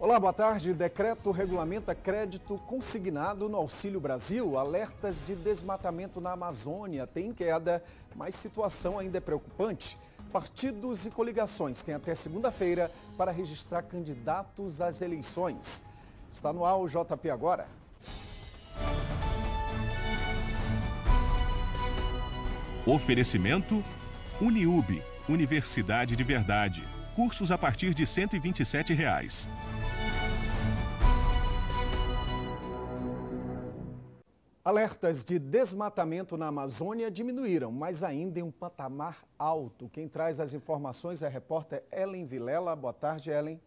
Olá, boa tarde. Decreto regulamenta crédito consignado no Auxílio Brasil. Alertas de desmatamento na Amazônia têm queda, mas situação ainda é preocupante. Partidos e coligações têm até segunda-feira para registrar candidatos às eleições. Está no ar o JP agora. Oferecimento Uniube, Universidade de Verdade. Cursos a partir de R$ 127. Reais. Alertas de desmatamento na Amazônia diminuíram, mas ainda em um patamar alto. Quem traz as informações é a repórter Ellen Vilela. Boa tarde, Ellen.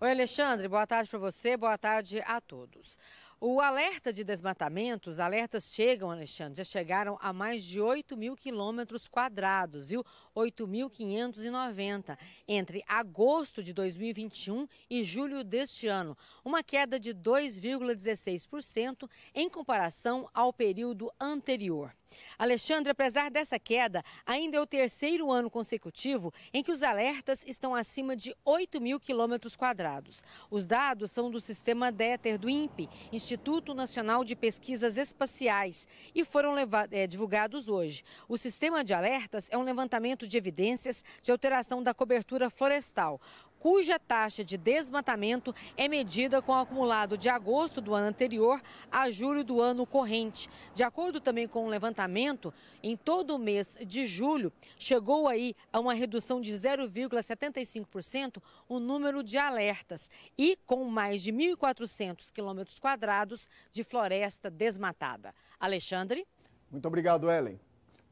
Oi, Alexandre. Boa tarde para você, boa tarde a todos. O alerta de desmatamento, os alertas chegam, Alexandre, já chegaram a mais de 8 mil quilômetros quadrados, viu? 8.590, entre agosto de 2021 e julho deste ano. Uma queda de 2,16% em comparação ao período anterior. Alexandre, apesar dessa queda, ainda é o terceiro ano consecutivo em que os alertas estão acima de 8 mil quilômetros quadrados. Os dados são do sistema DETER do INPE, Instituto Nacional de Pesquisas Espaciais, e foram levados, é, eh, divulgados hoje. O sistema de alertas é um levantamento de evidências de alteração da cobertura florestal cuja taxa de desmatamento é medida com o acumulado de agosto do ano anterior a julho do ano corrente. De acordo também com o levantamento, em todo o mês de julho chegou aí a uma redução de 0,75% o número de alertas e com mais de 1.400 quilômetros quadrados de floresta desmatada. Alexandre? Muito obrigado, Ellen.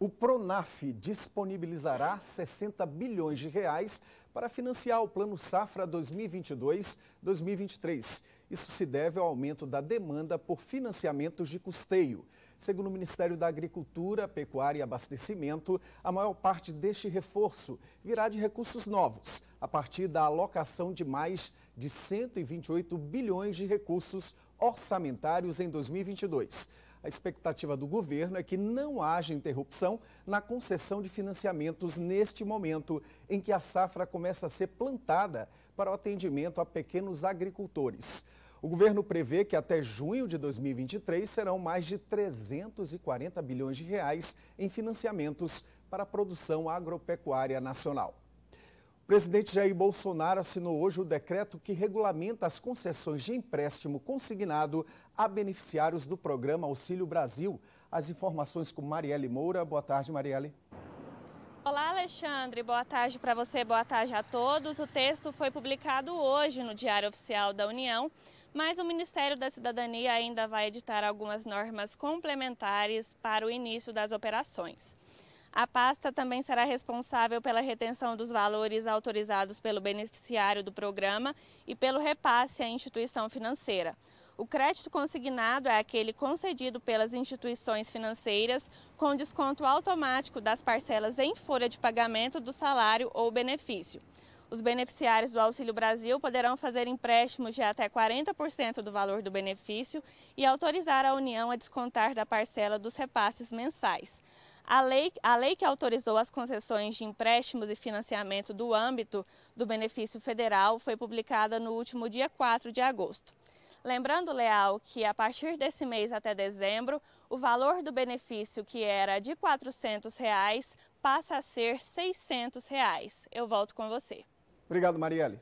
O Pronaf disponibilizará 60 bilhões de reais para financiar o Plano Safra 2022-2023. Isso se deve ao aumento da demanda por financiamentos de custeio. Segundo o Ministério da Agricultura, Pecuária e Abastecimento, a maior parte deste reforço virá de recursos novos, a partir da alocação de mais de 128 bilhões de recursos orçamentários em 2022. A expectativa do governo é que não haja interrupção na concessão de financiamentos neste momento em que a safra começa a ser plantada para o atendimento a pequenos agricultores. O governo prevê que até junho de 2023 serão mais de 340 bilhões de reais em financiamentos para a produção agropecuária nacional. O presidente Jair Bolsonaro assinou hoje o decreto que regulamenta as concessões de empréstimo consignado a beneficiários do programa Auxílio Brasil. As informações com Marielle Moura. Boa tarde, Marielle. Olá, Alexandre. Boa tarde para você, boa tarde a todos. O texto foi publicado hoje no Diário Oficial da União, mas o Ministério da Cidadania ainda vai editar algumas normas complementares para o início das operações. A pasta também será responsável pela retenção dos valores autorizados pelo beneficiário do programa e pelo repasse à instituição financeira. O crédito consignado é aquele concedido pelas instituições financeiras com desconto automático das parcelas em folha de pagamento do salário ou benefício. Os beneficiários do Auxílio Brasil poderão fazer empréstimos de até 40% do valor do benefício e autorizar a União a descontar da parcela dos repasses mensais. A lei, a lei que autorizou as concessões de empréstimos e financiamento do âmbito do benefício federal foi publicada no último dia 4 de agosto. Lembrando, Leal, que a partir desse mês até dezembro, o valor do benefício, que era de R$ 400, reais, passa a ser R$ 600. Reais. Eu volto com você. Obrigado, Marielle.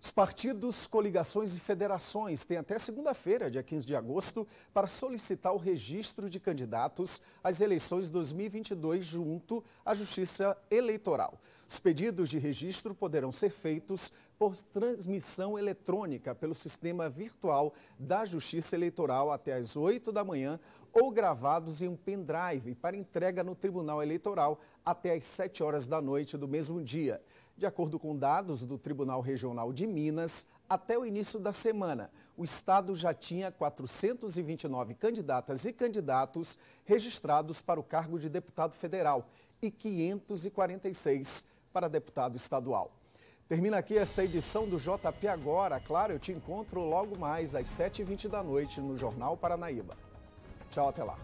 Os partidos, coligações e federações têm até segunda-feira, dia 15 de agosto, para solicitar o registro de candidatos às eleições 2022 junto à Justiça Eleitoral. Os pedidos de registro poderão ser feitos por transmissão eletrônica pelo sistema virtual da Justiça Eleitoral até às 8 da manhã ou gravados em um pendrive para entrega no Tribunal Eleitoral até às 7 horas da noite do mesmo dia. De acordo com dados do Tribunal Regional de Minas, até o início da semana, o Estado já tinha 429 candidatas e candidatos registrados para o cargo de deputado federal e 546 para deputado estadual. Termina aqui esta edição do JP Agora. Claro, eu te encontro logo mais às 7h20 da noite no Jornal Paranaíba. Tchau, até lá.